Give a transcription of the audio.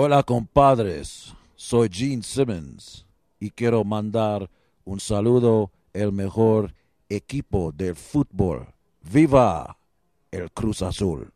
Hola compadres, soy Gene Simmons y quiero mandar un saludo al mejor equipo del fútbol. ¡Viva el Cruz Azul!